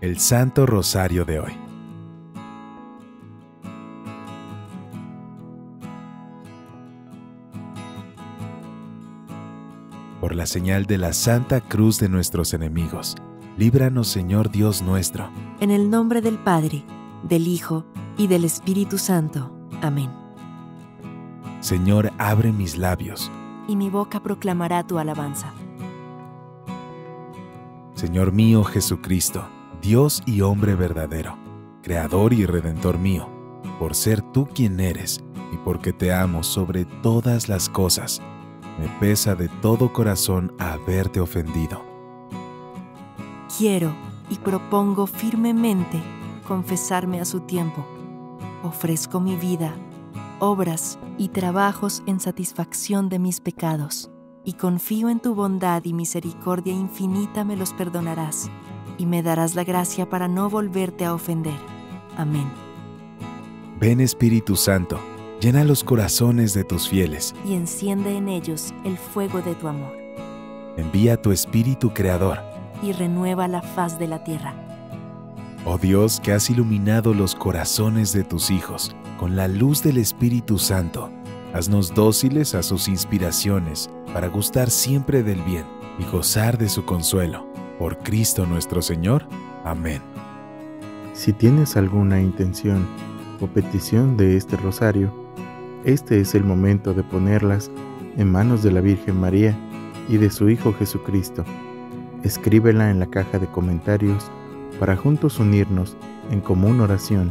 el Santo Rosario de hoy. Por la señal de la Santa Cruz de nuestros enemigos, líbranos Señor Dios nuestro. En el nombre del Padre, del Hijo y del Espíritu Santo. Amén. Señor, abre mis labios. Y mi boca proclamará tu alabanza. Señor mío Jesucristo, Dios y hombre verdadero, Creador y Redentor mío, por ser tú quien eres y porque te amo sobre todas las cosas, me pesa de todo corazón haberte ofendido. Quiero y propongo firmemente confesarme a su tiempo. Ofrezco mi vida, obras y trabajos en satisfacción de mis pecados, y confío en tu bondad y misericordia infinita me los perdonarás y me darás la gracia para no volverte a ofender. Amén. Ven Espíritu Santo, llena los corazones de tus fieles y enciende en ellos el fuego de tu amor. Envía tu Espíritu Creador y renueva la faz de la tierra. Oh Dios que has iluminado los corazones de tus hijos con la luz del Espíritu Santo, haznos dóciles a sus inspiraciones para gustar siempre del bien y gozar de su consuelo por Cristo nuestro Señor. Amén. Si tienes alguna intención o petición de este rosario, este es el momento de ponerlas en manos de la Virgen María y de su Hijo Jesucristo. Escríbela en la caja de comentarios para juntos unirnos en común oración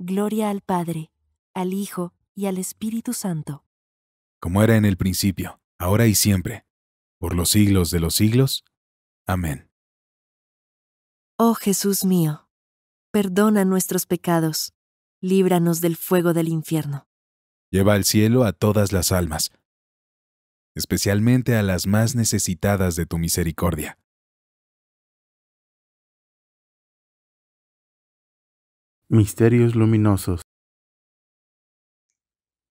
Gloria al Padre, al Hijo y al Espíritu Santo. Como era en el principio, ahora y siempre, por los siglos de los siglos. Amén. Oh Jesús mío, perdona nuestros pecados, líbranos del fuego del infierno. Lleva al cielo a todas las almas, especialmente a las más necesitadas de tu misericordia. Misterios luminosos.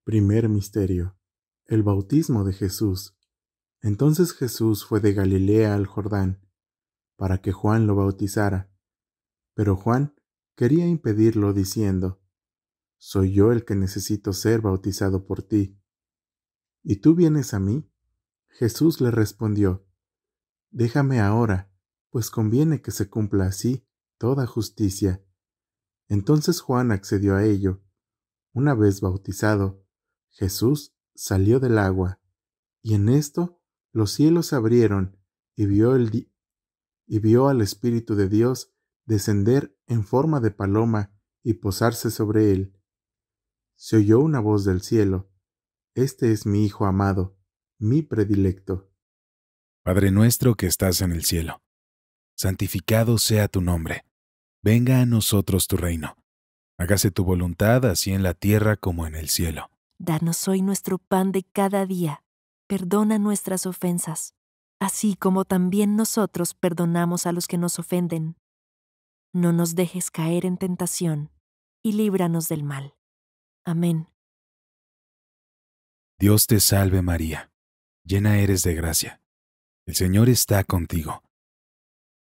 Primer misterio. El bautismo de Jesús. Entonces Jesús fue de Galilea al Jordán, para que Juan lo bautizara. Pero Juan quería impedirlo diciendo, Soy yo el que necesito ser bautizado por ti. ¿Y tú vienes a mí? Jesús le respondió, Déjame ahora, pues conviene que se cumpla así toda justicia. Entonces Juan accedió a ello. Una vez bautizado, Jesús salió del agua, y en esto los cielos se abrieron, y vio, el y vio al Espíritu de Dios descender en forma de paloma y posarse sobre él. Se oyó una voz del cielo, Este es mi Hijo amado, mi predilecto. Padre nuestro que estás en el cielo, santificado sea tu nombre venga a nosotros tu reino. Hágase tu voluntad así en la tierra como en el cielo. Danos hoy nuestro pan de cada día. Perdona nuestras ofensas, así como también nosotros perdonamos a los que nos ofenden. No nos dejes caer en tentación, y líbranos del mal. Amén. Dios te salve María, llena eres de gracia. El Señor está contigo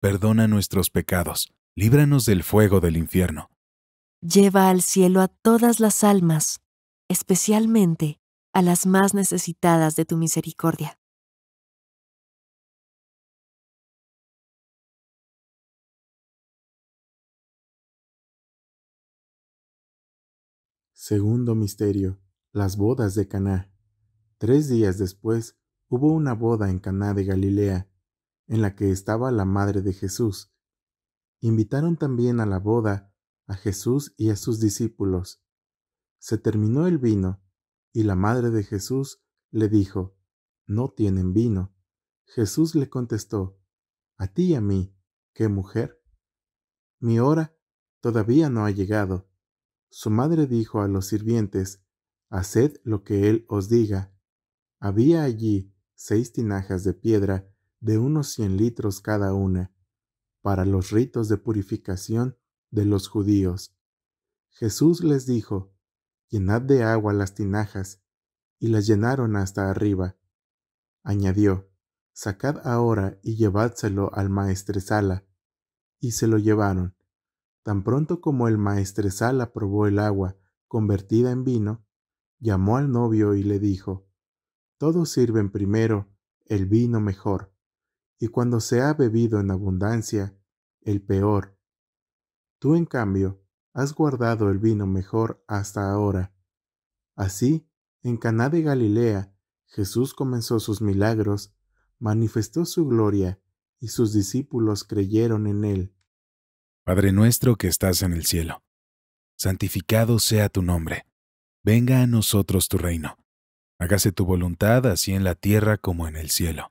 perdona nuestros pecados, líbranos del fuego del infierno. Lleva al cielo a todas las almas, especialmente a las más necesitadas de tu misericordia. Segundo misterio: las bodas de Caná. Tres días después hubo una boda en Caná de Galilea en la que estaba la madre de Jesús. Invitaron también a la boda a Jesús y a sus discípulos. Se terminó el vino, y la madre de Jesús le dijo, No tienen vino. Jesús le contestó, A ti y a mí, ¿qué mujer? Mi hora todavía no ha llegado. Su madre dijo a los sirvientes, Haced lo que él os diga. Había allí seis tinajas de piedra de unos cien litros cada una, para los ritos de purificación de los judíos. Jesús les dijo, Llenad de agua las tinajas, y las llenaron hasta arriba. Añadió, Sacad ahora y llevádselo al maestresala. Y se lo llevaron. Tan pronto como el maestresala probó el agua convertida en vino, llamó al novio y le dijo, Todos sirven primero el vino mejor y cuando se ha bebido en abundancia, el peor. Tú, en cambio, has guardado el vino mejor hasta ahora. Así, en Caná de Galilea, Jesús comenzó sus milagros, manifestó su gloria, y sus discípulos creyeron en él. Padre nuestro que estás en el cielo, santificado sea tu nombre. Venga a nosotros tu reino. Hágase tu voluntad así en la tierra como en el cielo.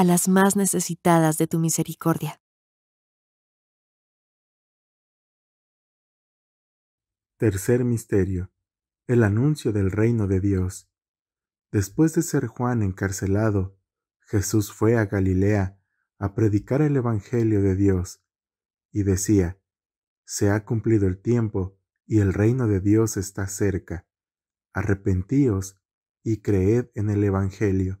a las más necesitadas de tu misericordia. Tercer Misterio. El anuncio del reino de Dios. Después de ser Juan encarcelado, Jesús fue a Galilea a predicar el Evangelio de Dios, y decía, Se ha cumplido el tiempo, y el reino de Dios está cerca. Arrepentíos y creed en el Evangelio.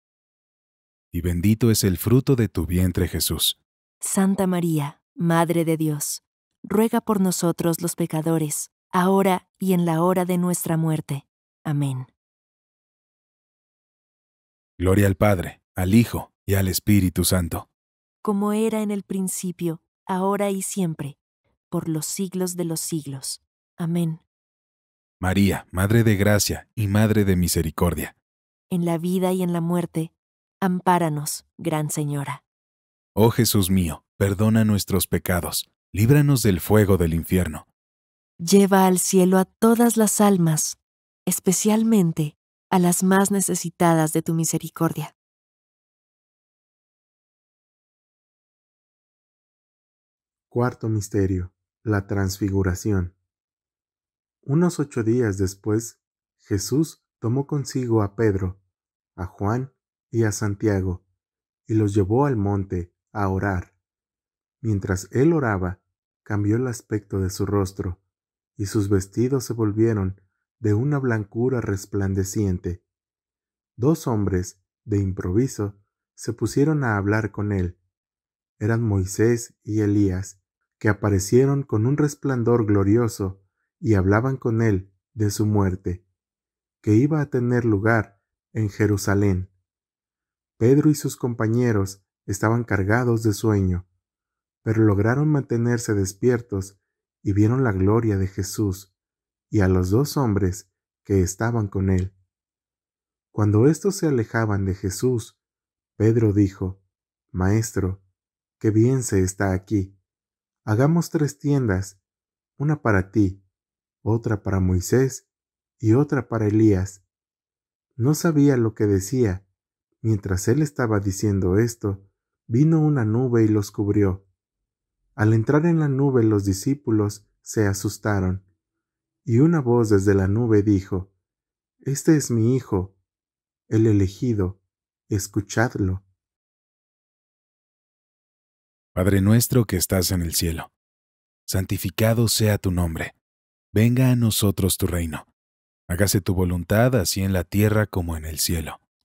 y bendito es el fruto de tu vientre Jesús. Santa María, Madre de Dios, ruega por nosotros los pecadores, ahora y en la hora de nuestra muerte. Amén. Gloria al Padre, al Hijo y al Espíritu Santo. Como era en el principio, ahora y siempre, por los siglos de los siglos. Amén. María, Madre de Gracia y Madre de Misericordia. En la vida y en la muerte, Ampáranos, Gran Señora. Oh Jesús mío, perdona nuestros pecados, líbranos del fuego del infierno. Lleva al cielo a todas las almas, especialmente a las más necesitadas de tu misericordia. Cuarto Misterio. La Transfiguración. Unos ocho días después, Jesús tomó consigo a Pedro, a Juan y a Santiago, y los llevó al monte a orar. Mientras él oraba, cambió el aspecto de su rostro, y sus vestidos se volvieron de una blancura resplandeciente. Dos hombres, de improviso, se pusieron a hablar con él. Eran Moisés y Elías, que aparecieron con un resplandor glorioso y hablaban con él de su muerte, que iba a tener lugar en Jerusalén. Pedro y sus compañeros estaban cargados de sueño, pero lograron mantenerse despiertos y vieron la gloria de Jesús y a los dos hombres que estaban con él. Cuando estos se alejaban de Jesús, Pedro dijo, Maestro, qué bien se está aquí. Hagamos tres tiendas, una para ti, otra para Moisés y otra para Elías. No sabía lo que decía, Mientras él estaba diciendo esto, vino una nube y los cubrió. Al entrar en la nube los discípulos se asustaron, y una voz desde la nube dijo, Este es mi Hijo, el elegido, escuchadlo. Padre nuestro que estás en el cielo, santificado sea tu nombre, venga a nosotros tu reino, hágase tu voluntad así en la tierra como en el cielo.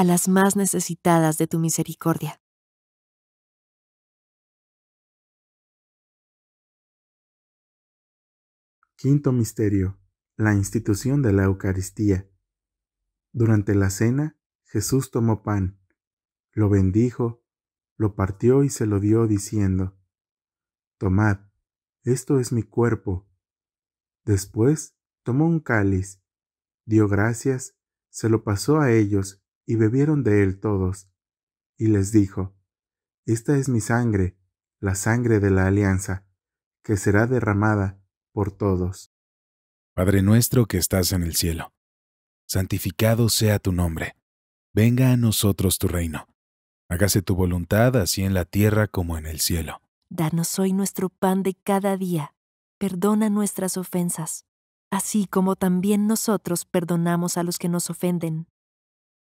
a las más necesitadas de tu misericordia. Quinto Misterio. La institución de la Eucaristía. Durante la cena, Jesús tomó pan, lo bendijo, lo partió y se lo dio diciendo, Tomad, esto es mi cuerpo. Después tomó un cáliz, dio gracias, se lo pasó a ellos y bebieron de él todos. Y les dijo, Esta es mi sangre, la sangre de la alianza, que será derramada por todos. Padre nuestro que estás en el cielo, santificado sea tu nombre, venga a nosotros tu reino, hágase tu voluntad así en la tierra como en el cielo. Danos hoy nuestro pan de cada día, perdona nuestras ofensas, así como también nosotros perdonamos a los que nos ofenden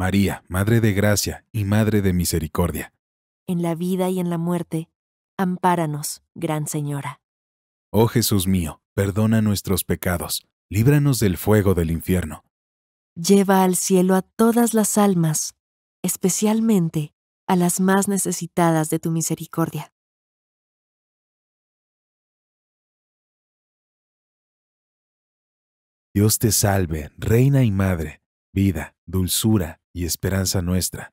María, Madre de Gracia y Madre de Misericordia. En la vida y en la muerte, ampáranos, Gran Señora. Oh Jesús mío, perdona nuestros pecados, líbranos del fuego del infierno. Lleva al cielo a todas las almas, especialmente a las más necesitadas de tu misericordia. Dios te salve, Reina y Madre vida, dulzura y esperanza nuestra.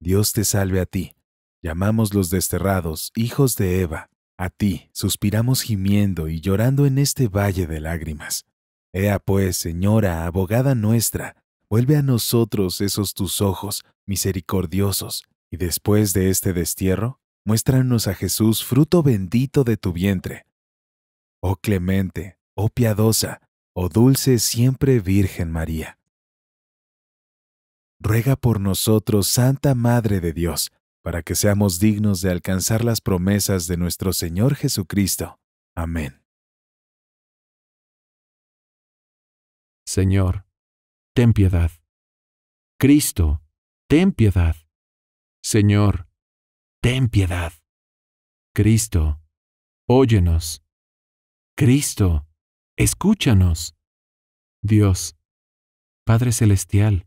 Dios te salve a ti. Llamamos los desterrados, hijos de Eva. A ti suspiramos gimiendo y llorando en este valle de lágrimas. Ea pues, Señora, abogada nuestra, vuelve a nosotros esos tus ojos misericordiosos, y después de este destierro, muéstranos a Jesús fruto bendito de tu vientre. Oh clemente, oh piadosa, oh dulce siempre Virgen María ruega por nosotros, Santa Madre de Dios, para que seamos dignos de alcanzar las promesas de nuestro Señor Jesucristo. Amén. Señor, ten piedad. Cristo, ten piedad. Señor, ten piedad. Cristo, óyenos. Cristo, escúchanos. Dios, Padre Celestial,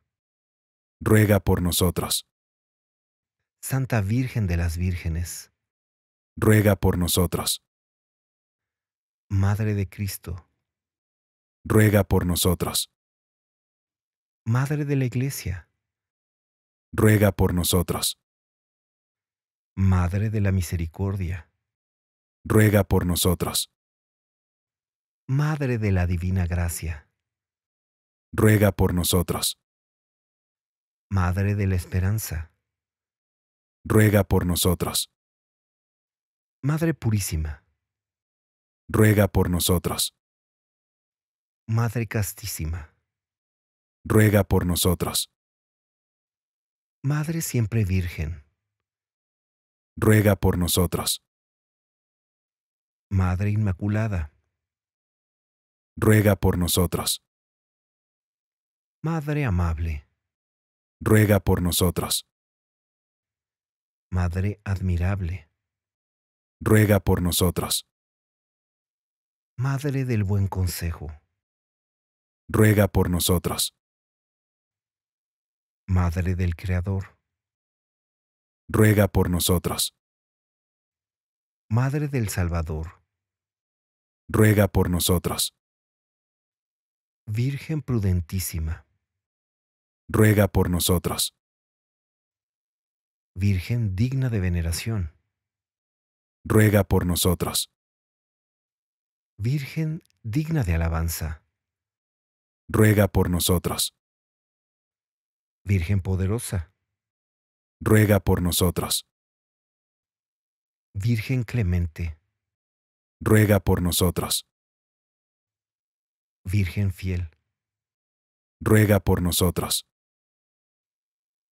ruega por nosotros. Santa Virgen de las Vírgenes, ruega por nosotros. Madre de Cristo, ruega por nosotros. Madre de la Iglesia, ruega por nosotros. Madre de la Misericordia, ruega por nosotros. Madre de la Divina Gracia, ruega por nosotros. Madre de la Esperanza, ruega por nosotros. Madre Purísima, ruega por nosotros. Madre Castísima, ruega por nosotros. Madre siempre Virgen, ruega por nosotros. Madre Inmaculada, ruega por nosotros. Madre amable, ruega por nosotros. Madre admirable, ruega por nosotros. Madre del buen consejo, ruega por nosotros. Madre del Creador, ruega por nosotros. Madre del Salvador, ruega por nosotros. Virgen prudentísima, ruega por nosotros. Virgen digna de veneración, ruega por nosotros. Virgen digna de alabanza, ruega por nosotros. Virgen poderosa, ruega por nosotros. Virgen clemente, ruega por nosotros. Virgen fiel, ruega por nosotros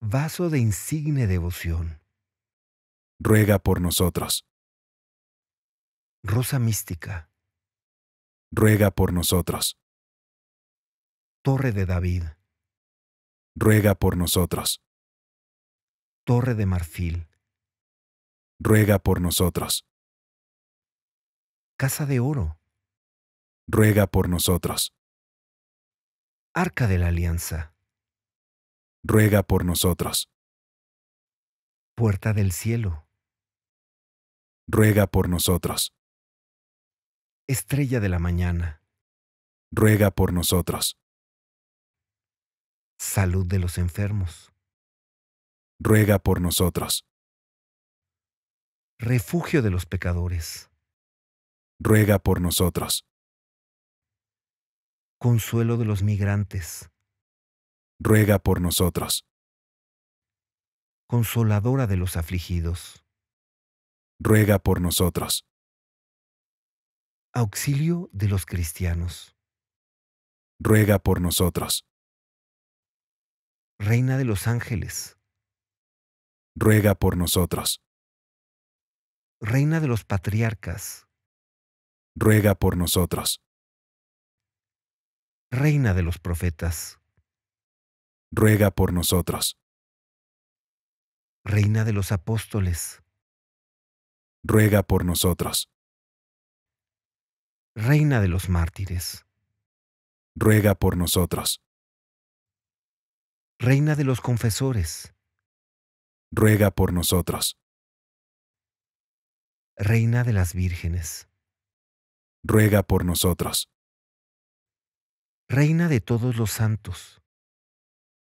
vaso de insigne devoción. Ruega por nosotros. Rosa mística. Ruega por nosotros. Torre de David. Ruega por nosotros. Torre de marfil. Ruega por nosotros. Casa de oro. Ruega por nosotros. Arca de la Alianza ruega por nosotros. Puerta del cielo, ruega por nosotros. Estrella de la mañana, ruega por nosotros. Salud de los enfermos, ruega por nosotros. Refugio de los pecadores, ruega por nosotros. Consuelo de los migrantes, ruega por nosotros. Consoladora de los afligidos, ruega por nosotros. Auxilio de los cristianos, ruega por nosotros. Reina de los ángeles, ruega por nosotros. Reina de los patriarcas, ruega por nosotros. Reina de los profetas, ruega por nosotros. Reina de los apóstoles, ruega por nosotros. Reina de los mártires, ruega por nosotros. Reina de los confesores, ruega por nosotros. Reina de las vírgenes, ruega por nosotros. Reina de todos los santos,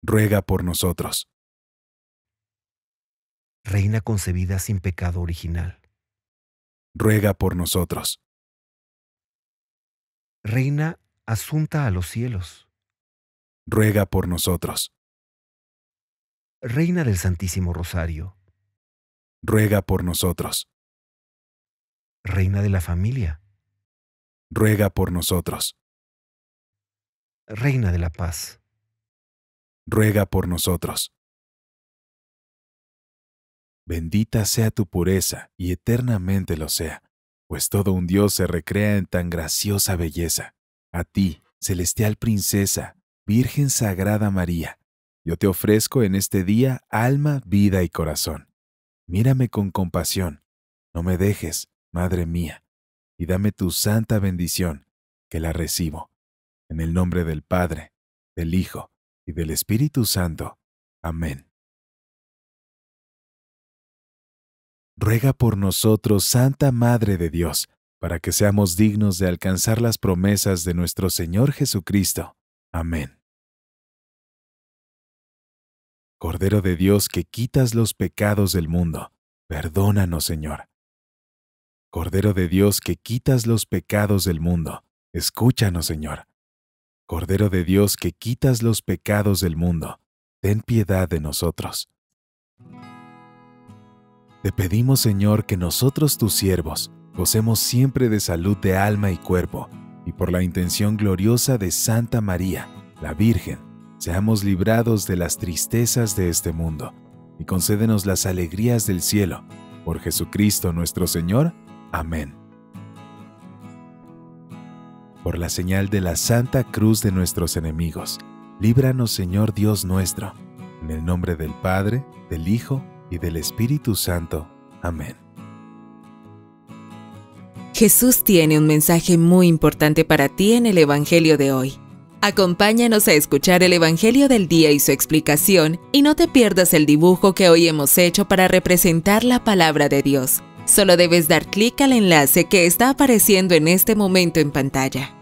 ruega por nosotros. Reina concebida sin pecado original, ruega por nosotros. Reina asunta a los cielos, ruega por nosotros. Reina del Santísimo Rosario, ruega por nosotros. Reina de la familia, ruega por nosotros. Reina de la paz ruega por nosotros. Bendita sea tu pureza y eternamente lo sea, pues todo un Dios se recrea en tan graciosa belleza. A ti, celestial princesa, Virgen Sagrada María, yo te ofrezco en este día alma, vida y corazón. Mírame con compasión, no me dejes, Madre mía, y dame tu santa bendición, que la recibo. En el nombre del Padre, del Hijo y del Espíritu Santo. Amén. Ruega por nosotros, Santa Madre de Dios, para que seamos dignos de alcanzar las promesas de nuestro Señor Jesucristo. Amén. Cordero de Dios que quitas los pecados del mundo, perdónanos Señor. Cordero de Dios que quitas los pecados del mundo, escúchanos Señor. Cordero de Dios que quitas los pecados del mundo, ten piedad de nosotros. Te pedimos, Señor, que nosotros tus siervos gocemos siempre de salud de alma y cuerpo, y por la intención gloriosa de Santa María, la Virgen, seamos librados de las tristezas de este mundo, y concédenos las alegrías del cielo. Por Jesucristo nuestro Señor. Amén por la señal de la Santa Cruz de nuestros enemigos. Líbranos, Señor Dios nuestro, en el nombre del Padre, del Hijo y del Espíritu Santo. Amén. Jesús tiene un mensaje muy importante para ti en el Evangelio de hoy. Acompáñanos a escuchar el Evangelio del día y su explicación y no te pierdas el dibujo que hoy hemos hecho para representar la palabra de Dios. Solo debes dar clic al enlace que está apareciendo en este momento en pantalla.